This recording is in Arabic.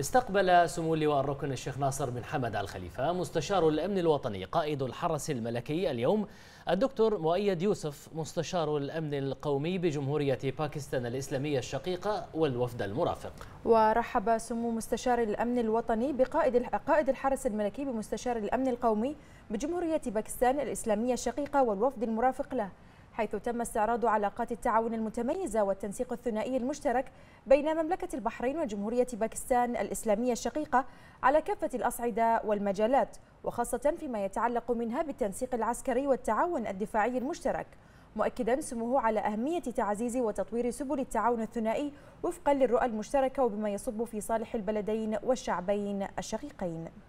استقبل سمو اللواء الركن الشيخ ناصر بن حمد الخليفة مستشار الأمن الوطني قائد الحرس الملكي اليوم الدكتور مؤيد يوسف مستشار الأمن القومي بجمهورية باكستان الإسلامية الشقيقة والوفد المرافق ورحب سمو مستشار الأمن الوطني بقائد قائد الحرس الملكي بمستشار الأمن القومي بجمهورية باكستان الإسلامية الشقيقة والوفد المرافق له حيث تم استعراض علاقات التعاون المتميزة والتنسيق الثنائي المشترك بين مملكة البحرين وجمهورية باكستان الإسلامية الشقيقة على كافة الأصعدة والمجالات وخاصة فيما يتعلق منها بالتنسيق العسكري والتعاون الدفاعي المشترك مؤكدا سموه على أهمية تعزيز وتطوير سبل التعاون الثنائي وفقا للرؤى المشتركة وبما يصب في صالح البلدين والشعبين الشقيقين